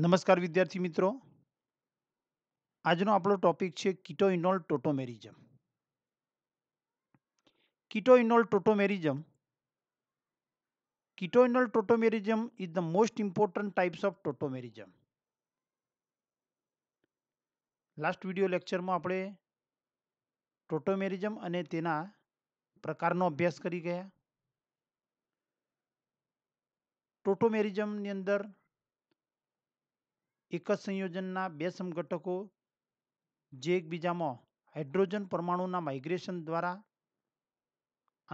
નમસ્કાર વિદ્યાર્થી મિત્રો આજનો આપણો ટોપિક છે keto enol tautomerism keto enol tautomerism keto enol tautomerism is the most important types of tautomerism last video લેક્ચરમાં આપણે ટોટોમેરિઝમ અને તેના પ્રકારનો અભ્યાસ કરી ગયા ટોટોમેરિઝમની અંદર એક જ સંયોજનના બે સમઘટકો જે એકબીજામાં હાઇડ્રોજન પરમાણુના માઇગ્રેશન દ્વારા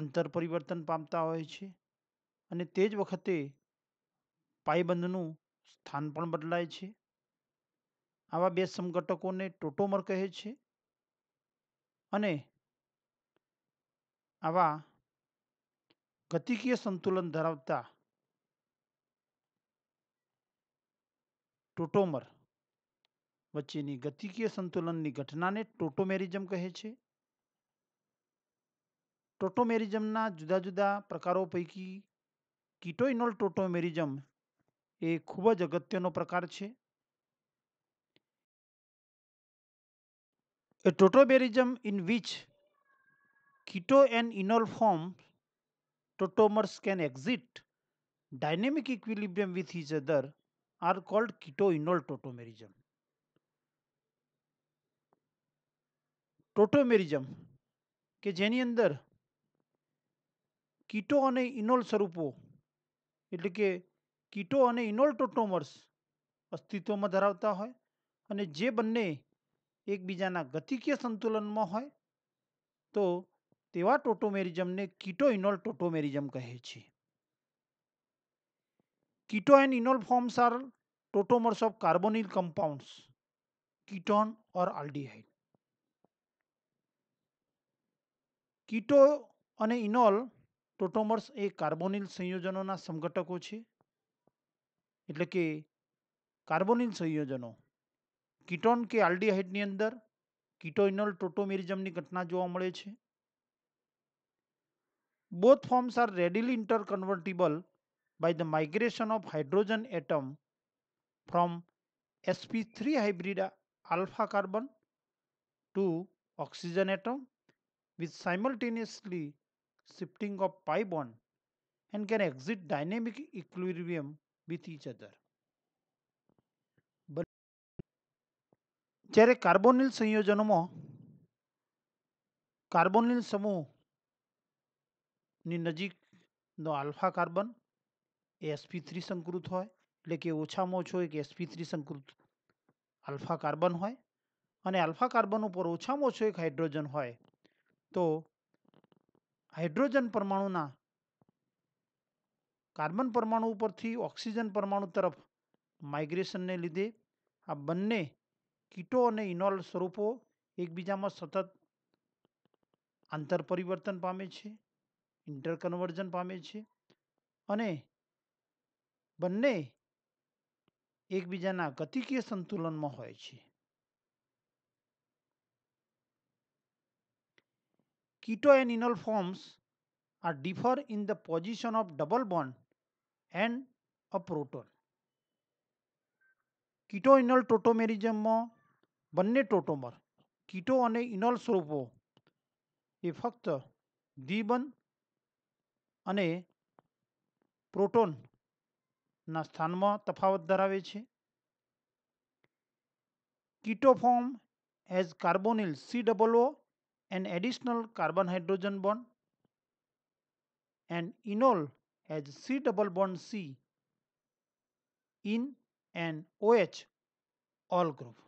આંતર પરિવર્તન પામતા હોય છે અને તે જ વખતે પાયબંધનું સ્થાન પણ બદલાય છે આવા બે સમઘટકોને ટોટોમર કહે છે અને આવા ગતિકીય સંતુલન ધરાવતા ટોટોમર વચ્ચેની ગતિકીય સંતુલનની ઘટનાને ટોટોમેરિઝમ કહે છે ટોટોમેરિઝમના જુદા જુદા પ્રકારો પૈકી કિટોઇનોલ ટોટોમેરિઝમ એ ખૂબ જ અગત્યનો પ્રકાર છે A tautomerism in which keto and enol forms tautomers can exit dynamic equilibrium with each other are called ketoenol tautomerism. ટોટોમેરિઝમ કે જેની અંદર કીટો અને ઇનોલ સ્વરૂપો એટલે કે કીટો અને ઇનોલ ટોટોમર્સ અસ્તિત્વમાં ધરાવતા હોય અને જે બંને એકબીજાના ગતિકીય સંતુલનમાં હોય તો તેવા ટોટોમેરિઝમને કીટો ઇનોલ ટોટોમેરિઝમ કહે છે keto and enol forms are tautomers of carbonyl compounds, ketone or aldehyde. Keto અને ઇનોલ ટોટોમર્સ એ કાર્બોનિલ સંયોજનોના સંઘટકો છે એટલે કે કાર્બોનિલ સંયોજનો કીટોન કે આલ્ડીહાઇડની અંદર કીટોઇનોલ ટોટોમેરિઝમની ઘટના જોવા મળે છે both forms are readily interconvertible by the migration of hydrogen atom from sp3 hybrid alpha carbon to oxygen atom with simultaneously shifting of pi bond and can exit dynamic equilibrium with each other. જ્યારે carbonyl સંયોજનોમાં કાર્બોનિલ સમૂહની નજીકનો alpha carbon એ SP three સંકૃત હોય એટલે કે ઓછામાં ઓછો એક એસપી થ્રી સંકૃત આલ્ફા કાર્બન હોય અને આલ્ફા કાર્બન ઉપર ઓછામાં ઓછો એક હાઇડ્રોજન હોય તો હાઇડ્રોજન પરમાણુના કાર્બન પરમાણુ ઉપરથી ઓક્સિજન પરમાણુ તરફ માઇગ્રેશનને લીધે આ બંને કીટો અને ઇનોલ સ્વરૂપો એકબીજામાં સતત આંતર પરિવર્તન પામે છે ઇન્ટરકન્વર્જન પામે છે અને બંને એકબીજાના ગતિકીય સંતુલનમાં હોય છે keto enol forms forms differ in the position of double double and a proton keto enol ટોટોમેરિઝમમાં બંને ટોટોમર કીટો અને ઇનલ સ્વરૂપો એ ફક્ત દ્વિબંધ અને પ્રોટોન ના સ્થાનમાં તફાવત ધરાવે છે keto form has carbonyl C double O and additional carbon hydrogen bond and enol has C double bond C ene and OH ol group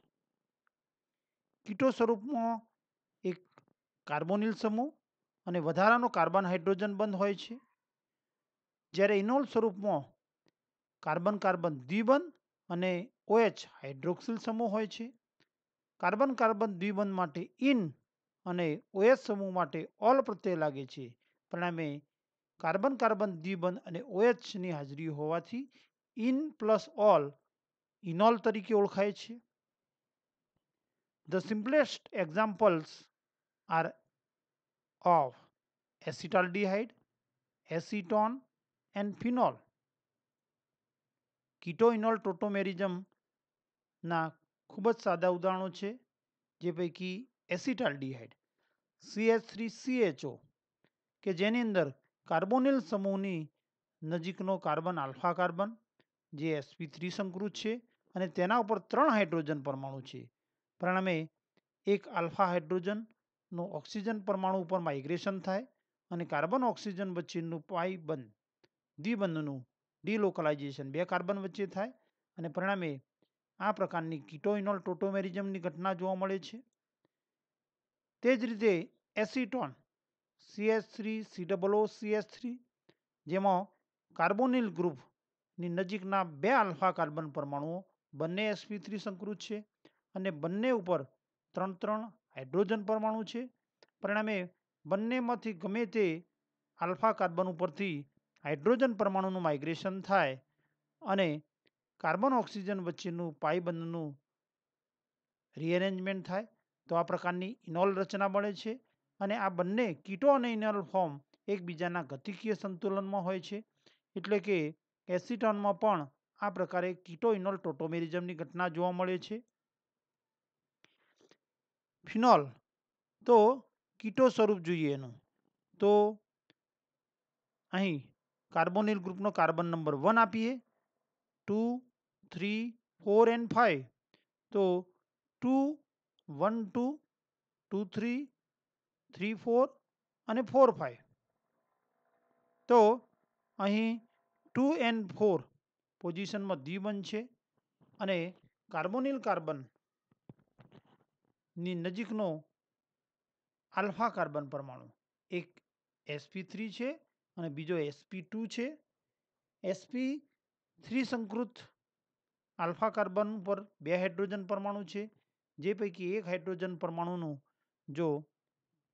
keto સ્વરૂપમાં એક કાર્બોનિલ સમૂહ અને વધારાનો કાર્બન હાઇડ્રોજન બંધ હોય છે જ્યારે ઇનોલ સ્વરૂપમાં કાર્બન કાર્બન દ્વિબંધ અને ઓએચ હાઇડ્રોક્સિલ સમૂહ હોય છે કાર્બન કાર્બન દ્વિબંધ માટે ઇન અને ઓએચ સમૂહ માટે ઓલ પ્રત્યય લાગે છે પરિણામે કાર્બન કાર્બન દ્વિબંધ અને ઓએચની હાજરી હોવાથી ઇન પ્લસ ઓલ ઇનોલ તરીકે ઓળખાય છે the simplest examples are of acetal acetaldehyde acetone and phenol keto enol ટોટોમેરિઝમના ખૂબ જ સાદા ઉદાહરણો છે જે પૈકી એસિટાલ્ડિહાઇડ સીએચ થ્રી સીએચઓ કે જેની અંદર કાર્બોનિલ સમૂહની નજીકનો કાર્બન આલ્ફા કાર્બન જે એસપી થ્રી સંકૃત છે અને તેના ઉપર ત્રણ હાઇડ્રોજન પરમાણુ છે પરિણામે એક આલ્ફા હાઇડ્રોજનનો ઓક્સિજન પરમાણુ ઉપર માઇગ્રેશન થાય અને કાર્બન ઓક્સિજન વચ્ચેનું પાઈ બંધ દ્વિબંધનું ડિલોકલાઇઝેશન બે કાર્બન વચ્ચે થાય અને પરિણામે આ પ્રકારની કિટોઇનોલ ટોટોમેરિઝમની ઘટના જોવા મળે છે તે જ રીતે acetone CS three C double double O CS three જેમાં કાર્બોનિલ ગ્રુપની નજીકના બે આલ્ફા કાર્બન પરમાણુઓ બંને એસપી થ્રી સંકૃત છે અને બંને ઉપર ત્રણ ત્રણ હાઇડ્રોજન પરમાણુ છે પરિણામે બંનેમાંથી ગમે તે આલ્ફા કાર્બન ઉપરથી હાઇડ્રોજન પરમાણુનું માઇગ્રેશન થાય અને કાર્બન ઓક્સિજન વચ્ચેનું પાયબંધનું રીએરેન્જમેન્ટ થાય તો આ પ્રકારની ઇનોલ રચના મળે છે અને આ બંને કીટો અને ઇનોલ ફોર્મ એકબીજાના ગતિકીય સંતુલનમાં હોય છે એટલે કે એસિટોનમાં પણ આ પ્રકારે કીટો ઇનોલ ટોટોમેરિઝમની ઘટના જોવા મળે છે ફિનોલ તો કીટો સ્વરૂપ જોઈએ એનું તો અહીં કાર્બોનિલ ગ્રુપનો કાર્બન નંબર વન આપીએ two three four and five તો two one two two three three four અને ફોર ફાઇવ તો અહીં ટુ એન ફોર પોઝિશનમાં દ્વિબંધ છે અને કાર્બોનિલ કાર્બનની નજીકનો આલ્ફા કાર્બન પરમાણુ એક એસપી થ્રી છે અને બીજો એસપી ટુ છે એસપી થ્રી સંકૃત આલ્ફા કાર્બન ઉપર બે હાઇડ્રોજન પરમાણુ છે જે પૈકી એક હાઇડ્રોજન પરમાણુનું જો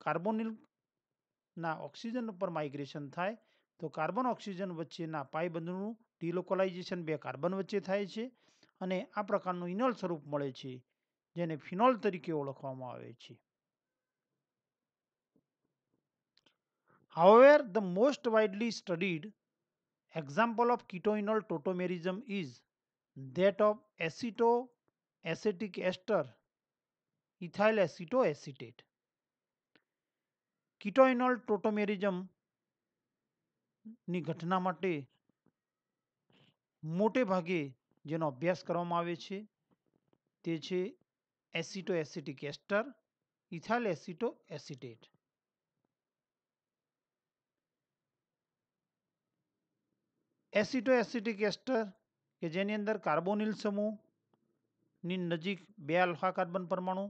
કાર્બોનિલના ઓક્સિજન ઉપર માઇગ્રેશન થાય તો કાર્બન ઓક્સિજન વચ્ચેના પાયબંધનું ડિલોકોલાઇઝેશન બે કાર્બન વચ્ચે થાય છે અને આ પ્રકારનું ઇનલ સ્વરૂપ મળે છે જેને ફિનોલ તરીકે ઓળખવામાં આવે છે However, the most widely studied example of ketoenol tautomerism is that of acetoacetic ester ethyl acetoacetate. કિટોઇનોલ ટોટોમેરિઝમ ની ઘટના માટે મોટે ભાગે જેનો અભ્યાસ કરવામાં આવે છે તે છે aceto acetic ester ethyl aceto acetate aceto acetic ester કે જેની અંદર કાર્બોનિલ સમૂહની નજીક બે આલ્ફા કાર્બન પરમાણુ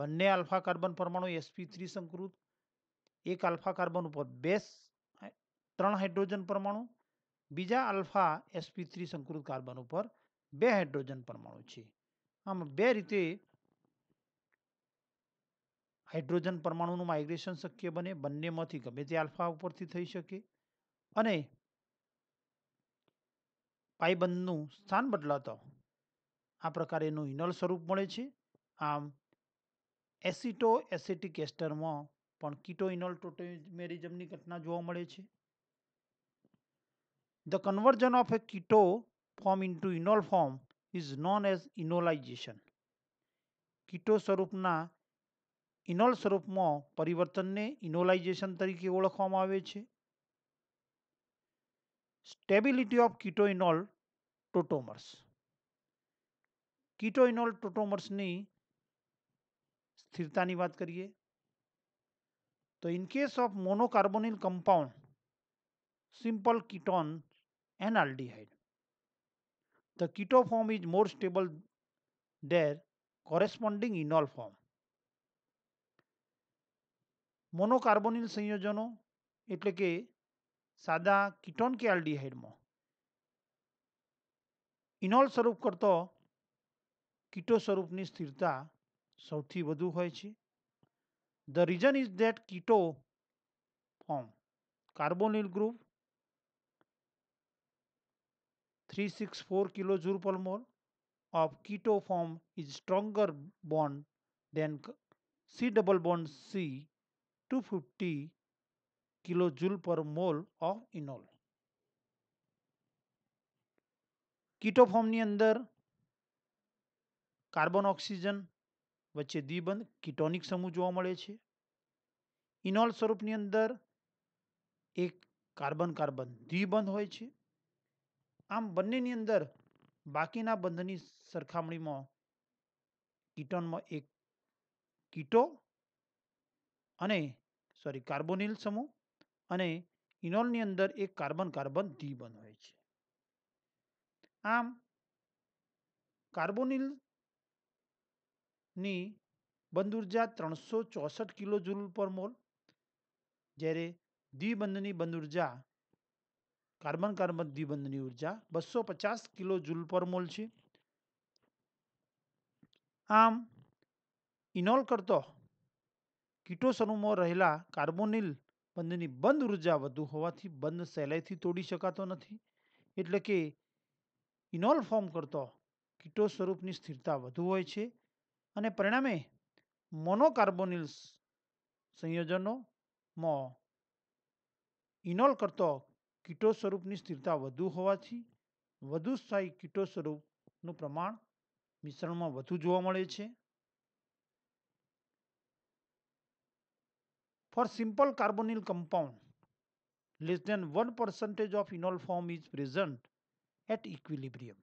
બંને આલ્ફા કાર્બન પરમાણુ એસપી થ્રી સંકૃત એક આલ્ફા કાર્બન ઉપર બે ત્રણ હાઇડ્રોજન પરમાણુ બીજા આલ્ફા એસપી થ્રી સંકૃત કાર્બન ઉપર બે હાઇડ્રોજન પરમાણુ છે આમ બે રીતે હાઇડ્રોજન પરમાણુનું માઇગ્રેશન શક્ય બને બંનેમાંથી ગમે તે આલ્ફા ઉપરથી થઈ શકે અને પાયબંધનું સ્થાન બદલાતા આ એનું ઇનલ સ્વરૂપ મળે છે આમ એસિટો એસિટિક એસ્ટરમાં પણ કીટો ઇનલ ટોટેમેરિઝમની ઘટના જોવા મળે છે the conversion of a keto form into enol form is known as enolization keto સ્વરૂપના ઇનોલ સ્વરૂપમાં પરિવર્તનને ઇનોલાઇઝેશન તરીકે ઓળખવામાં આવે છે સ્ટેબિલિટી ઓફ કીટોઇનોલ ટોટોમર્સ કીટોઇનોલ ટોટોમર્સની સ્થિરતાની વાત કરીએ તો in case of monocarbonyl compound simple ketone and aldehyde the keto form is more stable there corresponding enol form monocarbonyl સંયોજનો એટલે કે સાદા કીટોન કે આલ્ડીહાઇડમાં ઇનોલ સ્વરૂપ કરતો કીટો સ્વરૂપની સ્થિરતા સૌથી વધુ હોય છે the reason is that keto form carbonyl group three six four kilo joule per of keto form is stronger bond than C double bond C two fifty kilo joule per mole of enol keto ફોર્મની અંદર carbon oxygen વચ્ચે દ્વિબંધ કીટોનિક સમૂહ જોવા મળે છે ઇનોલ સ્વરૂપની અંદર એક કાર્બન કાર્બન દ્વિબંધ હોય છે આમ બંનેની અંદર બાકીના બંધની સરખામણીમાં કીટોનમાં એક કીટો અને સોરી કાર્બોનિલ સમૂહ અને ઇનોલની અંદર એક કાર્બન કાર્બન દ્વિબંધ હોય છે આમ કાર્બોનિલની બંધ ઉર્જા ત્રણસો ચોસઠ કિલો જૂલ પર મોલ જ્યારે દ્વિબંધની બંધ ઉર્જા કાર્બન કાર્બન દ્વિબંધની ઉર્જા બસો પચાસ કિલો જૂલ પર મોલ છે આમ ઇનોલ કરતો કીટોસનુમાં રહેલા કાર્બોનિલ બંધની બંધ ઉર્જા વધુ હોવાથી બંધ સહેલાઈથી તોડી શકાતો નથી એટલે કે ઇનોલ ફોર્મ કરતો કીટો સ્વરૂપની સ્થિરતા વધુ હોય છે અને પરિણામે મોનોકાર્બોનિલ્સ સંયોજનોમાં ઇનોલ કરતો કીટો સ્વરૂપની સ્થિરતા વધુ હોવાથી વધુ સ્થાયી કીટો સ્વરૂપનું પ્રમાણ મિશ્રણમાં વધુ જોવા મળે છે for simple carbonyl compound less than one percentage of enol form is present at equilibrium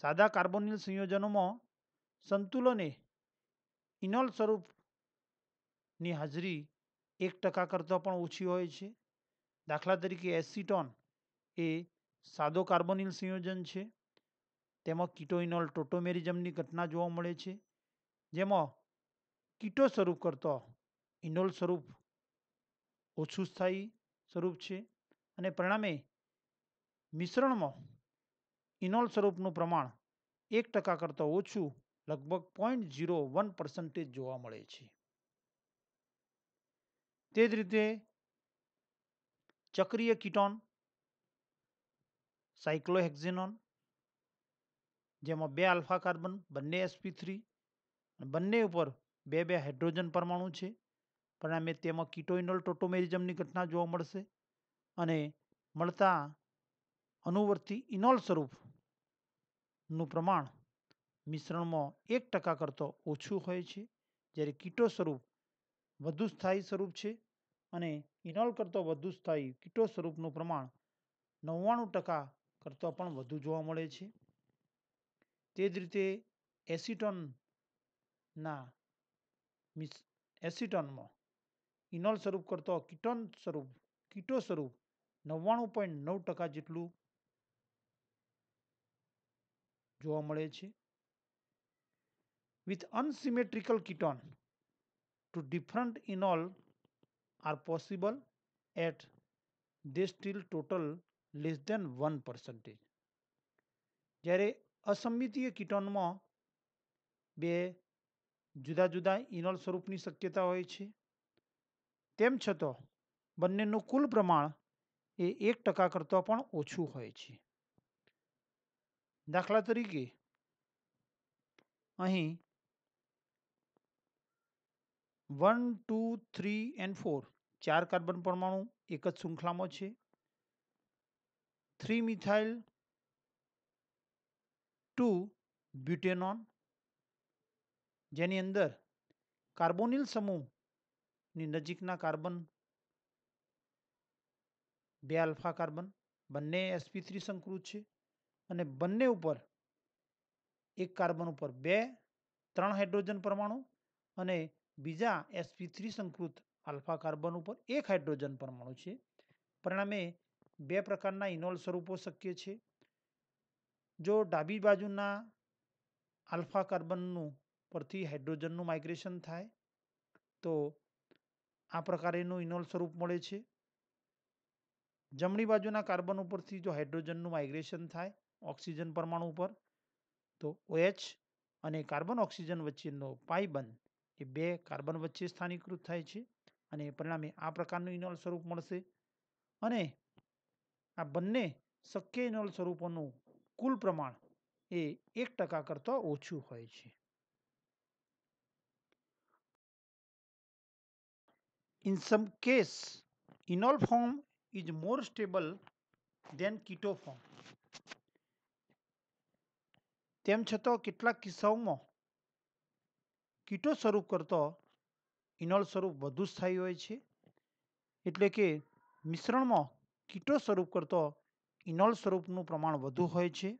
સાદા કાર્બોનિલ સંયોજનોમાં સંતુલને ઇનોલ સ્વરૂપની હાજરી એક ટકા કરતાં પણ ઓછી હોય છે દાખલા તરીકે એસિટોન એ સાદો કાર્બોનિલ સંયોજન છે તેમાં કિટોઇનોલ ટોટોમેરિઝમની ઘટના જોવા મળે છે જેમાં કીટો સ્વરૂપ કરતો ઇનોલ સ્વરૂપ ઓછું સ્થાયી સ્વરૂપ છે અને પરિણામે મિશ્રણમાં ઇનોલ સ્વરૂપનું પ્રમાણ એક ટકા કરતાં ઓછું લગભગ પોઈન્ટ ઝીરો વન પર્સન્ટેજ જોવા મળે છે તે જ રીતે ચક્રીય કીટોન સાયક્લોહેક્ઝેનોન જેમાં બે આલ્ફા કાર્બન બંને એસપી થ્રી બંને ઉપર બે બે હાઇડ્રોજન પરમાણુ છે પરિણામે તેમાં કિટોઇનોલ ટોટોમેરિઝમની ઘટના જોવા મળશે અને મળતા અનુવર્તી ઇનોલ સ્વરૂપનું પ્રમાણ મિશ્રણમાં એક ટકા કરતો ઓછું હોય છે જ્યારે કીટો સ્વરૂપ વધુ સ્થાયી સ્વરૂપ છે અને ઇનોલ કરતો વધુ સ્થાયી કીટો સ્વરૂપનું પ્રમાણ નવ્વાણું ટકા કરતો પણ વધુ જોવા મળે છે તે જ રીતે એસિટોનના મિસ એસિટોનમાં ઇનોલ સ્વરૂપ કરતો કીટોન સ્વરૂપ કીટો સ્વરૂપ નવ્વાણું પોઈન્ટ નવ ટકા જેટલું જોવા મળે છે with unsymmetrical ketone to different enol are possible at they still total less than 1 percentage જ્યારે અસંમિતીય કીટોનમાં બે જુદા જુદા ઇનોલ સ્વરૂપની શક્યતા હોય છે તેમ છતાં બંનેનું કુલ પ્રમાણ એ એક ટકા કરતાં પણ ઓછું હોય છે દાખલા તરીકે અહીં one two three and four ચાર કાર્બન પરમાણુ એક જ શૃંખલામાં છે થ્રી મિથાઇલ ટુ બ્યુટેનોન જેની અંદર કાર્બોનિલ સમૂહની નજીકના કાર્બન બે આલ્ફા કાર્બન બંને એસપી થ્રી સંકૃત છે અને બંને ઉપર એક કાર્બન ઉપર બે ત્રણ હાઇડ્રોજન પરમાણુ અને બીજા એસપી થ્રી સંકૃત આલ્ફા કાર્બન ઉપર એક હાઇડ્રોજન પરમાણુ છે પરિણામે બે પ્રકારના ઇનોલ સ્વરૂપો શક્ય છે જો ડાબી બાજુના આલ્ફા કાર્બનનું પરથી હાઇડ્રોજનનું માઇગ્રેશન થાય તો આ પ્રકારેનું ઇનોલ સ્વરૂપ મળે છે જમણી બાજુના કાર્બન ઉપરથી જો હાઇડ્રોજનનું માઇગ્રેશન થાય ઓક્સિજન પરમાણુ ઉપર તો ઓએચ અને કાર્બન ઓક્સિજન વચ્ચેનો પાયબંધ એ બે કાર્બન વચ્ચે સ્થાનીકૃત થાય છે અને પરિણામે આ પ્રકારનું ઇનોલ સ્વરૂપ મળશે અને આ બંને શક્ય ઇનોલ સ્વરૂપોનું કુલ પ્રમાણ એ એક ટકા કરતાં ઓછું હોય છે In some case, enol form is more stable than keto form. તેમ છતાં કેટલાક કિસ્સાઓમાં કીટો સ્વરૂપ કરતો ઇનોલ સ્વરૂપ વધુ સ્થાયી હોય છે એટલે કે મિશ્રણમાં કીટો સ્વરૂપ કરતો ઇનોલ સ્વરૂપનું પ્રમાણ વધુ હોય છે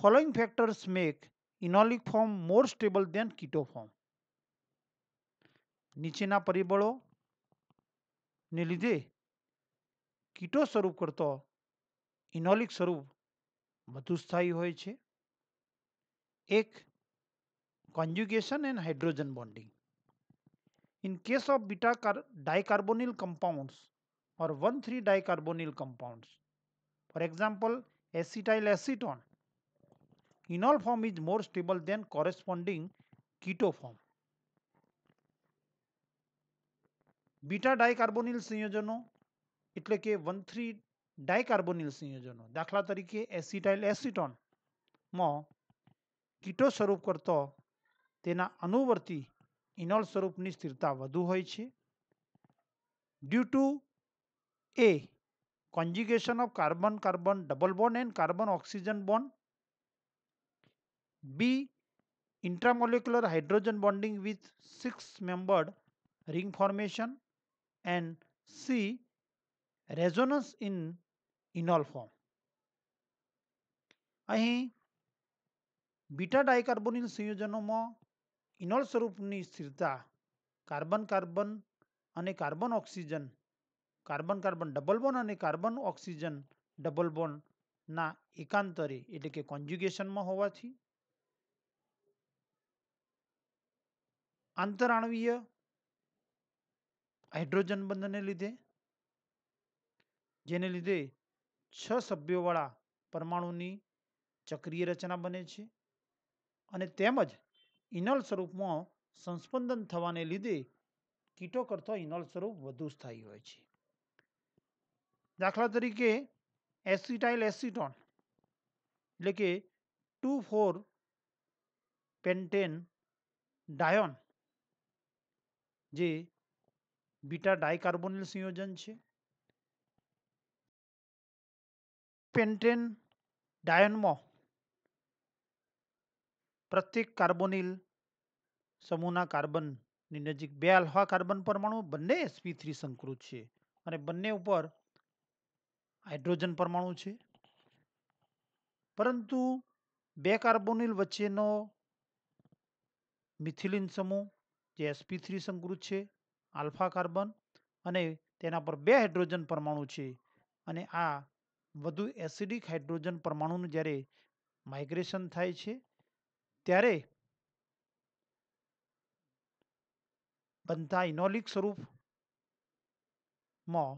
following factors make enolic form more stable than keto form નીચેના પરિબળોને લીધે કીટો સ્વરૂપ કરતો ઇનોલિક સ્વરૂપ સ્થાયી હોય છે એક conjugation and hydrogen bonding in case of beta dicarbonyl compounds or 1,3 dicarbonyl compounds for example acetyl acetone enol form is more stable than corresponding keto form beta dicarbonyl સંયોજનો એટલે કે વન થ્રી ડાયકાર્બોનિલ સંયોજનો દાખલા તરીકે એસિટાઇલ એસિટોનમાં કીટો સ્વરૂપ કરતો તેના અનુવર્તી ઇનોલ સ્વરૂપની સ્થિરતા વધુ હોય છે due to a conjugation of carbon carbon double bond and carbon oxygen bond B intramolecular hydrogen bonding with six membered ring formation and C resonance in enol form અહીં બીટા ડાયકાર્બોનિલ સંયોજનોમાં ઇનોલ સ્વરૂપની સ્થિરતા carbon carbon અને carbon oxygen carbon carbon double bond અને carbon oxygen double બોનના એકાંતરે એટલે કે કોન્જ્યુગેશનમાં હોવાથી આંતરાણવીય હાઇડ્રોજન બંધને લીધે જેને લીધે છ સભ્યોવાળા પરમાણુની ચક્રીય રચના બને છે અને તેમજ ઇનલ સ્વરૂપમાં સંસ્પંદન થવાને લીધે કીટો કરતાં ઇનલ સ્વરૂપ વધુ સ્થાયી હોય છે દાખલા તરીકે એસિટાઇલ એસિટોન એટલે કે ટુ ફોર પેન્ટેન ડાયોન જે બીટા ડાયકાર્બોનિલ સંયોજન છે પેન્ટેન ડાયનમાં પ્રત્યેક કાર્બોનિલ સમૂહના કાર્બનની નજીક બે આલ્ફા કાર્બન પરમાણુ બંને એસપી થ્રી સંકૃત છે અને બંને ઉપર હાઇડ્રોજન પરમાણુ છે પરંતુ બે કાર્બોનિલ વચ્ચેનો મિથિલિન સમૂહ જે એસપી થ્રી સંકૃત છે આલ્ફા કાર્બન અને તેના પર બે હાઇડ્રોજન પરમાણુ છે અને આ વધુ એસિડિક હાઇડ્રોજન પરમાણુનું જ્યારે માઇગ્રેશન થાય છે ત્યારે બનતા ઇનોલિક સ્વરૂપમાં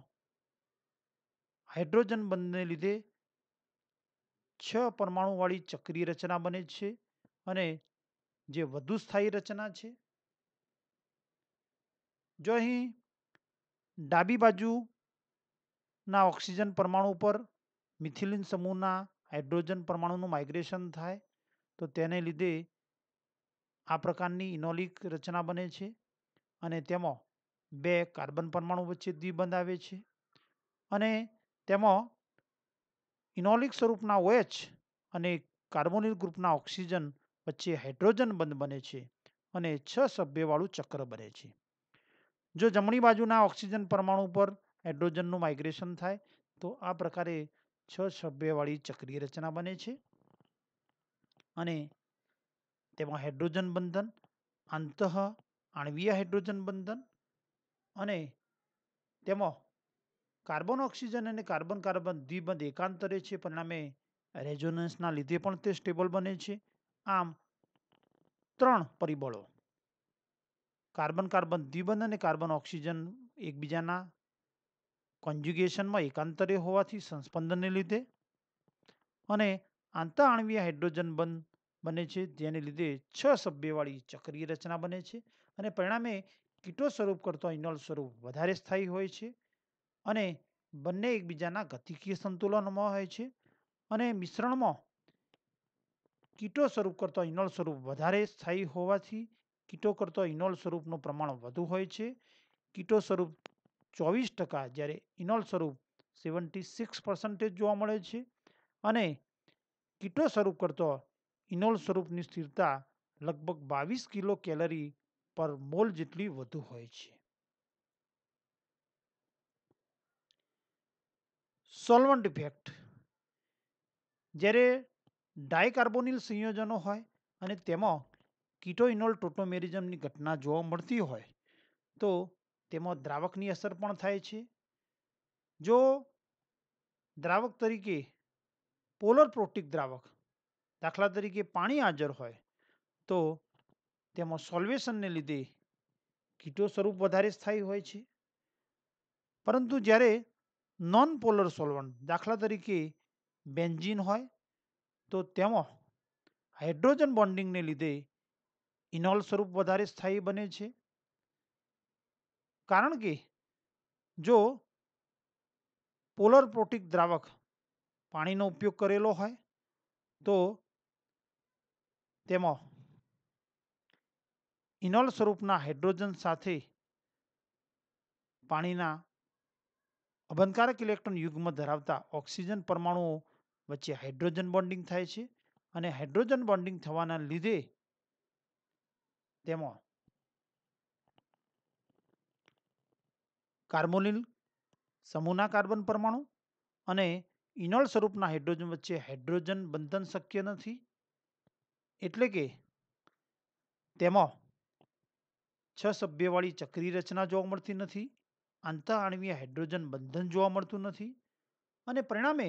હાઇડ્રોજન બંધને લીધે છ પરમાણુવાળી ચક્રી રચના બને છે અને જે વધુ સ્થાયી રચના છે જો અહીં ડાબી બાજુના ઓક્સિજન પરમાણુ પર મિથિલિન સમૂહના હાઇડ્રોજન પરમાણુનું માઇગ્રેશન થાય તો તેને લીધે આ પ્રકારની ઇનોલિક રચના બને છે અને તેમાં બે કાર્બન પરમાણુ વચ્ચે દ્વિબંધ આવે છે અને તેમાં ઇનોલિક સ્વરૂપના ઓએચ અને કાર્બોનિલ ગ્રુપના ઓક્સિજન વચ્ચે હાઇડ્રોજન બંધ બને છે અને છ સભ્યવાળું ચક્ર બને છે જો જમણી બાજુના ઓક્સિજન પરમાણુ પર હાઇડ્રોજનનું માઇગ્રેશન થાય તો આ પ્રકારે છ સભ્યવાળી ચક્રીય રચના બને છે અને તેમાં હાઇડ્રોજન બંધન આંતઃ આણવીય હાઇડ્રોજન બંધન અને તેમાં કાર્બન ઓક્સિજન અને કાર્બન કાર્બન દ્વિબંધ એકાંતરે છે પરિણામે રેઝોનન્સના લીધે પણ તે સ્ટેબલ બને છે આમ ત્રણ પરિબળો કાર્બન કાર્બન દ્વિબંધ અને કાર્બન ઓક્સિજન એકબીજાના કોન્જ્યુગેશનમાં એકાંતરે હોવાથી સંસ્પંદનને લીધે અને આંતર આણવીય હાઇડ્રોજન બંધ બને છે જેને લીધે છ સભ્યવાળી ચક્રીય રચના બને છે અને પરિણામે કીટો સ્વરૂપ કરતો ઇનોલ સ્વરૂપ વધારે સ્થાયી હોય છે અને બંને એકબીજાના ગતિકીય સંતુલનમાં હોય છે અને મિશ્રણમાં કીટો સ્વરૂપ કરતો ઇનોલ સ્વરૂપ વધારે સ્થાયી હોવાથી કીટો કરતો ઇનોલ સ્વરૂપનું પ્રમાણ વધુ હોય છે કીટો સ્વરૂપ ચોવીસ ટકા જ્યારે ઇનોલ સ્વરૂપ સેવન્ટી સિક્સ પર્સન્ટેજ જોવા મળે છે અને કીટો સ્વરૂપ કરતો ઇનોલ સ્વરૂપની સ્થિરતા લગભગ બાવીસ કિલો કેલરી પર મોલ જેટલી વધુ હોય છે સોલ્વન્ટ ઇફેક્ટ જ્યારે ડાયકાર્બોનિલ સંયોજનો હોય અને તેમાં કીટો ઇનોલ ટોટોમેરિઝમની ઘટના જોવા મળતી હોય તો તેમાં દ્રાવકની અસર પણ થાય છે જો દ્રાવક તરીકે પોલર પ્રોટિક દ્રાવક દાખલા તરીકે પાણી હાજર હોય તો તેમાં સોલ્વેશનને લીધે કીટો સ્વરૂપ વધારે સ્થાયી હોય છે પરંતુ જ્યારે નોન પોલર સોલ્વન્ટ દાખલા તરીકે બેન્ઝીન હોય તો તેમાં હાઇડ્રોજન બોન્ડિંગને લીધે ઇનોલ સ્વરૂપ વધારે સ્થાયી બને છે કારણ કે જો પોલર પ્રોટિક દ્રાવક પાણીનો ઉપયોગ કરેલો હોય તો તેમાં ઇનોલ સ્વરૂપના હાઇડ્રોજન સાથે પાણીના અબંધકારક ઇલેક્ટ્રોન યુગ્મ ધરાવતા ઓક્સિજન પરમાણુઓ વચ્ચે હાઇડ્રોજન બોન્ડિંગ થાય છે અને હાઇડ્રોજન બોન્ડિંગ થવાના લીધે તેમાં કાર્બોનિલ સમૂહના કાર્બન પરમાણુ અને ઇનોલ સ્વરૂપના હાઇડ્રોજન વચ્ચે હાઇડ્રોજન બંધન શક્ય નથી એટલે કે તેમાં છ સભ્યવાળી ચક્રી રચના જોવા મળતી નથી આંતરઆણવીય હાઇડ્રોજન બંધન જોવા મળતું નથી અને પરિણામે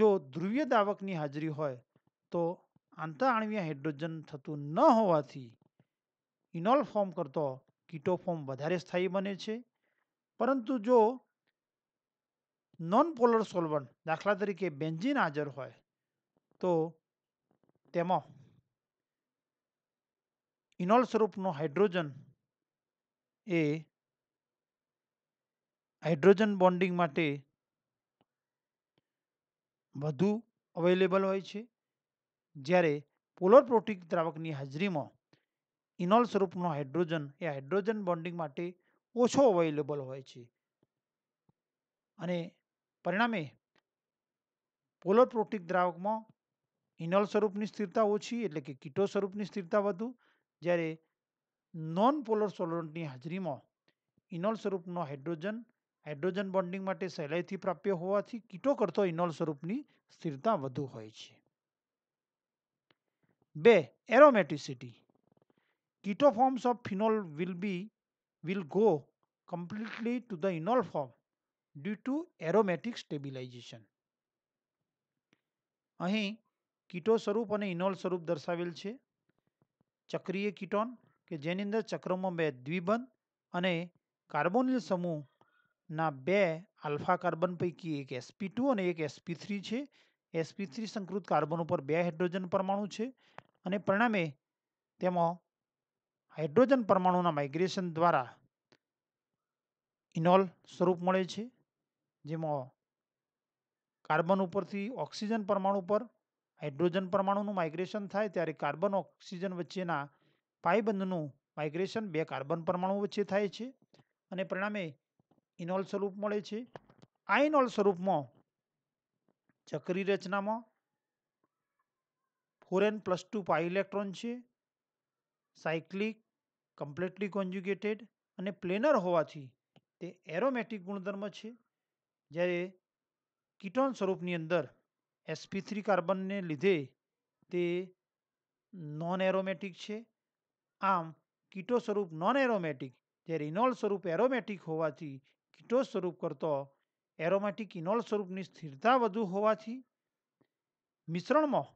જો ધ્રુવીય દાવકની હાજરી હોય તો આંતરઆણવીય હાઇડ્રોજન થતું ન હોવાથી ઇનોલ ફોર્મ કરતો કીટો ફોર્મ વધારે સ્થાયી બને છે પરંતુ જો નોન પોલર સોલ્વન્ટ દાખલા તરીકે બેન્ઝિન હાજર હોય તો તેમાં ઇનોલ સ્વરૂપનો હાઇડ્રોજન એ હાઇડ્રોજન બોન્ડિંગ માટે વધુ અવેલેબલ હોય છે જ્યારે પોલર પ્રોટીક દ્રાવકની હાજરીમાં ઇનોલ સ્વરૂપનો હાઇડ્રોજન એ હાઇડ્રોજન બોન્ડિંગ માટે ઓછો અવેલેબલ હોય છે અને પરિણામે પોલર પ્રોટીક દ્રાવકમાં ઇનલ સ્વરૂપની સ્થિરતા ઓછી એટલે કે કીટો સ્વરૂપની સ્થિરતા વધુ જ્યારે નોન પોલર સોલરન્ટની હાજરીમાં ઇનોલ સ્વરૂપનો હાઇડ્રોજન હાઇડ્રોજન બોન્ડિંગ માટે સહેલાઈથી પ્રાપ્ય હોવાથી કીટો કરતો ઇનોલ સ્વરૂપની સ્થિરતા વધુ હોય છે બે aromaticity keto forms of phenol will be will go completely to the enol form due to aromatic stabilization. અહીં કીટો સ્વરૂપ અને ઇનોલ સ્વરૂપ દર્શાવેલ છે ચક્રીય કીટોન કે જેની અંદર ચક્રમાં બે દ્વિબંધ અને કાર્બોનિલ સમૂહના બે આલ્ફા કાર્બન પૈકી એક એસપી ટુ અને એક એસપી થ્રી છે એસપી થ્રી સંકૃત કાર્બન ઉપર બે હાઇડ્રોજન પરમાણુ છે અને પરિણામે તેમાં હાઇડ્રોજન પરમાણુના માઇગ્રેશન દ્વારા ઇનોલ સ્વરૂપ મળે છે જેમાં કાર્બન ઉપરથી ઓક્સિજન પરમાણુ પર હાઇડ્રોજન પરમાણુનું માઇગ્રેશન થાય ત્યારે કાર્બન ઓક્સિજન વચ્ચેના પાયબંધનું માઇગ્રેશન બે કાર્બન પરમાણુ વચ્ચે થાય છે અને પરિણામે ઇનોલ સ્વરૂપ મળે છે આ ઇનોલ સ્વરૂપમાં ચક્રી રચનામાં four N plus two pi electron છે સાયક્લિક કમ્પ્લેટલી કોન્જ્યુગેટેડ અને પ્લેનર હોવાથી તે એરોમેટિક ગુણધર્મ છે જ્યારે કીટોન સ્વરૂપની અંદર એસપી થ્રી કાર્બનને લીધે તે નોન એરોમેટિક છે આમ કીટો સ્વરૂપ નોન એરોમેટિક જ્યારે ઇનોલ સ્વરૂપ એરોમેટિક હોવાથી કીટો સ્વરૂપ કરતો એરોમેટિક ઇનોલ સ્વરૂપની સ્થિરતા વધુ હોવાથી મિશ્રણમાં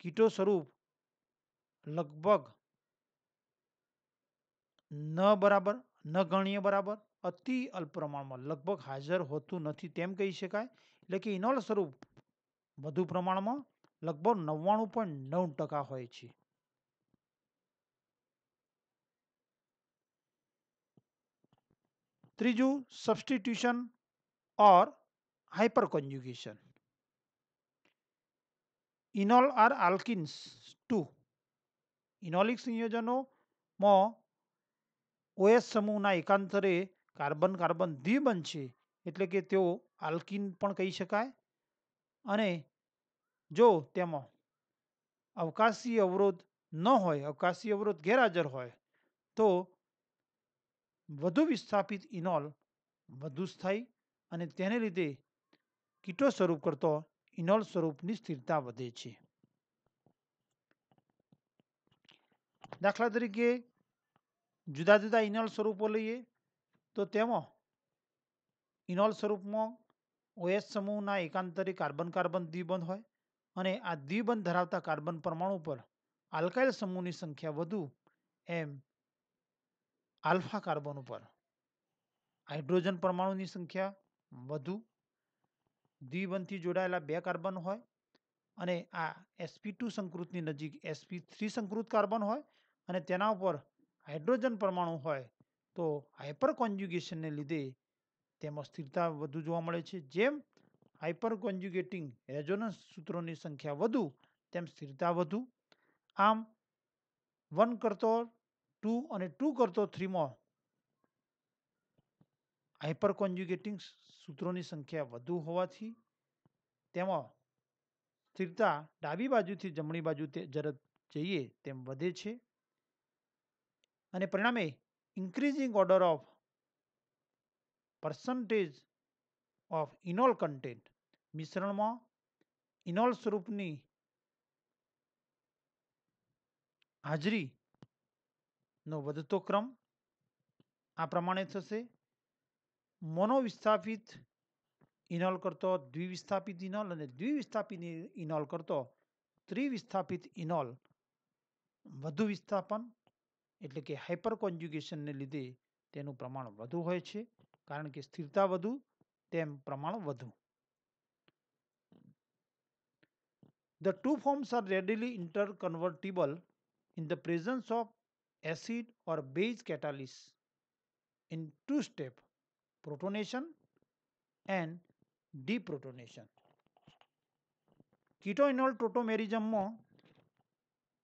કીટો સ્વરૂપ લગભગ ન બરાબર ન ગણીએ બરાબર અતિ અલ્પ પ્રમાણમાં લગભગ હાજર હોતું નથી તેમ કહી શકાય એટલે કે ઇનોલ સ્વરૂપ વધુ પ્રમાણમાં લગભગ નવ્વાણું પોઈન્ટ નવ ટકા હોય છે ત્રીજું substitution or hyper conjugation enol are alkenes two enolic સંયોજનોમાં ઓએસ સમૂહના એકાંતરે કાર્બન કાર્બન દ્વિબંધ છે એટલે કે તેઓ આલ્કિન પણ કહી શકાય અને જો તેમાં અવકાશી અવરોધ ન હોય અવકાશી અવરોધ ગેરહાજર હોય તો વધુ વિસ્થાપિત ઇનોલ વધુ સ્થાયી અને તેને લીધે કીટો સ્વરૂપ કરતો ઇનોલ સ્વરૂપની સ્થિરતા વધે છે દાખલા તરીકે જુદા જુદા ઇનોલ સ્વરૂપો લઈએ તો તેમાં ઇનોલ સ્વરૂપમાં ઓએસ સમૂહના એકાંતરે કાર્બન કાર્બન દ્વિબંધ હોય અને આ દ્વિબંધ ધરાવતા કાર્બન પરમાણુ પર આલ્કાઇલ સમૂહની સંખ્યા વધુ એમ આલ્ફા કાર્બન ઉપર હાઇડ્રોજન પરમાણુની સંખ્યા વધુ દ્વિબંધથી જોડાયેલા બે કાર્બન હોય અને આ એસપી ટુ સંકૃતની નજીક એસપી થ્રી સંકૃત કાર્બન હોય અને તેના ઉપર હાઇડ્રોજન પરમાણુ હોય તો હાઇપર કોન્જ્યુગેશનને લીધે તેમાં સ્થિરતા વધુ જોવા મળે છે જેમ હાઇપર કોન્જ્યુગેટિંગ રેઝોનન્સ સૂત્રોની સંખ્યા વધુ તેમ સ્થિરતા વધુ આમ વન કરતો ટુ અને ટુ કરતો થ્રીમાં હાઇપર કોન્જ્યુગેટિંગ સૂત્રોની સંખ્યા વધુ હોવાથી તેમાં સ્થિરતા ડાબી બાજુથી જમણી બાજુ તે ઝડપ જઈએ તેમ વધે છે અને પરિણામે increasing order of percentage of enol content મિશ્રણમાં ઇનોલ સ્વરૂપની હાજરીનો વધતો ક્રમ આ પ્રમાણે થશે મોનોવિસ્થાપિત ઇનોલ કરતો દ્વિવિસ્થાપિત ઇનોલ અને દ્વિવિસ્થાપિત ઇનોલ કરતો ત્રિવિસ્થાપિત ઇનોલ વધુ વિસ્થાપન એટલે કે હાઇપર કોન્જ્યુગેશનને લીધે તેનું પ્રમાણ વધુ હોય છે કારણ કે સ્થિરતા વધુ તેમ પ્રમાણ વધુ the two forms are readily inter convertible in the presence of acid or base catalyst in two step protonation and deprotonation keto enol ટોટોમેરિઝમમાં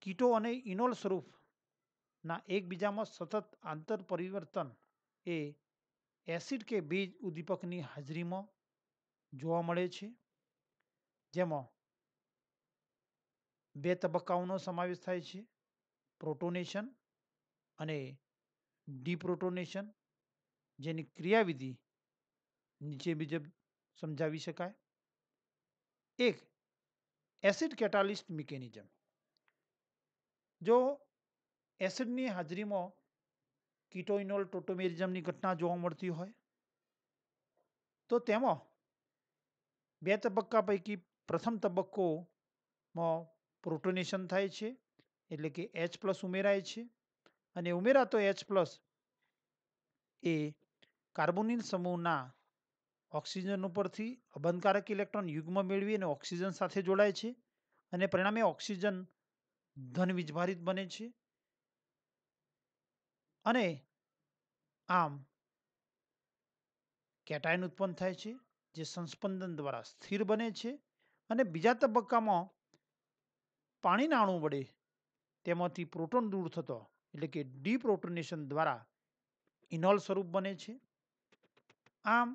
કીટો અને ઇનોલ સ્વરૂપ ના એકબીજામાં સતત આંતર પરિવર્તન એ એસિડ કે બીજ ઉદ્દીપકની હાજરીમાં જોવા મળે છે જેમાં બે તબક્કાઓનો સમાવેશ થાય છે પ્રોટોનેશન અને ડીપ્રોટોનેશન જેની ક્રિયાવિધિ નીચે મુજબ સમજાવી શકાય એક એસિડ કેટાલિસ્ટ મિકેનિઝમ જો એસિડની હાજરીમાં કિટોઇનોલ ટોટોમેરિઝમની ઘટના જોવા મળતી હોય તો તેમાં બે તબક્કા પૈકી પ્રથમ તબક્કોમાં પ્રોટોનેશન થાય છે એટલે કે એચ પ્લસ ઉમેરાય છે અને ઉમેરાતો એચ પ્લસ એ કાર્બોનિલ સમૂહના ઓક્સિજન ઉપરથી અબંધકારક ઇલેક્ટ્રોન યુગ્મ મેળવી અને ઓક્સિજન સાથે જોડાય છે અને પરિણામે ઓક્સિજન ધન વિજભારિત બને છે અને આમ કેટાઇન ઉત્પન્ન થાય છે જે સંસ્પંદન દ્વારા સ્થિર બને છે અને બીજા તબક્કામાં પાણીના અણુ વડે તેમાંથી પ્રોટોન દૂર થતો એટલે કે ડીપ્રોટોનેશન દ્વારા ઇનોલ સ્વરૂપ બને છે આમ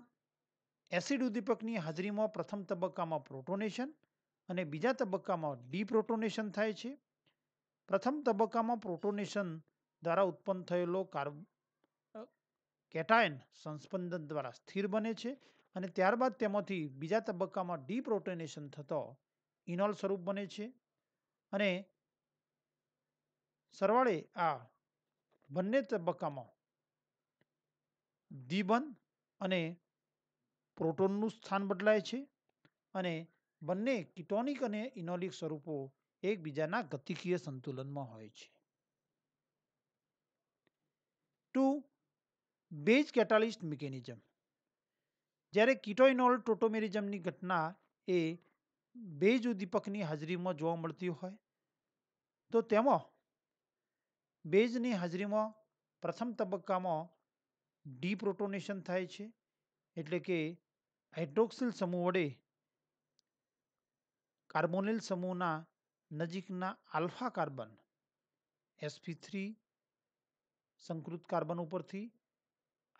એસિડ ઉદ્દીપકની હાજરીમાં પ્રથમ તબક્કામાં પ્રોટોનેશન અને બીજા તબક્કામાં ડીપ્રોટોનેશન થાય છે પ્રથમ તબક્કામાં પ્રોટોનેશન દ્વારા ઉત્પન્ન થયેલો કાર્બ કેટાયન સંસ્પંદન દ્વારા સ્થિર બને છે અને ત્યારબાદ તેમાંથી બીજા તબક્કામાં ડીપ્રોટેનેશન થતો ઇનોલ સ્વરૂપ બને છે અને સરવાળે આ બંને તબક્કામાં દ્વિબંધ અને પ્રોટોનનું સ્થાન બદલાય છે અને બંને કિટોનિક અને ઇનોલિક સ્વરૂપો એકબીજાના ગતિકીય સંતુલનમાં હોય છે બેઝ કેટાલિસ્ટ મિકેનિઝમ જ્યારે કિટોઇનોલ ટોટોમેરિઝમની ઘટના એ બેઝ ઉદ્દીપકની હાજરીમાં જોવા મળતી હોય તો તેમાં બેઝની હાજરીમાં પ્રથમ તબક્કામાં ડીપ્રોટોનેશન થાય છે એટલે કે હાઇડ્રોક્સિલ સમૂહ વડે કાર્બોનિલ સમૂહના નજીકના આલ્ફા કાર્બન એસપી થ્રી સંકૃત કાર્બન ઉપરથી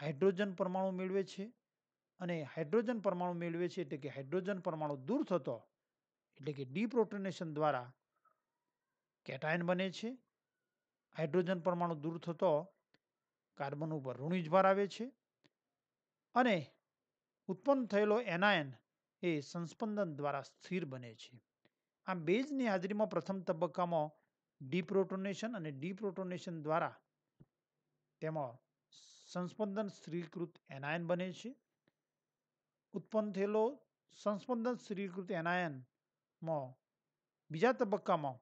હાઇડ્રોજન પરમાણુ મેળવે છે અને હાઇડ્રોજન પરમાણુ મેળવે છે એટલે કે હાઇડ્રોજન પરમાણુ દૂર થતો એટલે કે ડીપ્રોટોનેશન દ્વારા કેટાયન બને છે હાઇડ્રોજન પરમાણુ દૂર થતો કાર્બન ઉપર ઋણ ઇજભાર આવે છે અને ઉત્પન્ન થયેલો એનાયન એ સંસ્પંદન દ્વારા સ્થિર બને છે આ બેઝની હાજરીમાં પ્રથમ તબક્કામાં ડીપ્રોટોનેશન અને ડીપ્રોટોનેશન દ્વારા તેમાં સંસ્પંદન શ્રીકૃત એનાયન બને છે ઉત્પન્ન થયેલો સંસ્પંદન શ્રીકૃત એનાયનમાં બીજા તબક્કામાં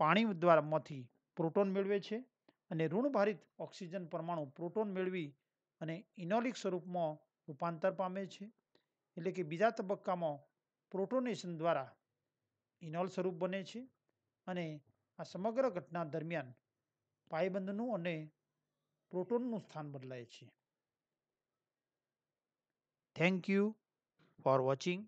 પાણી દ્વારામાંથી પ્રોટોન મેળવે છે અને ઋણભારિત ઓક્સિજન પરમાણુ પ્રોટોન મેળવી અને ઇનોલિક સ્વરૂપમાં રૂપાંતર પામે છે એટલે કે બીજા તબક્કામાં પ્રોટોનેશન દ્વારા ઇનોલ સ્વરૂપ બને છે અને આ સમગ્ર ઘટના દરમિયાન પાયબંધનું અને પ્રોટોનનું સ્થાન બદલાય છે થેન્ક યુ ફોર વોચિંગ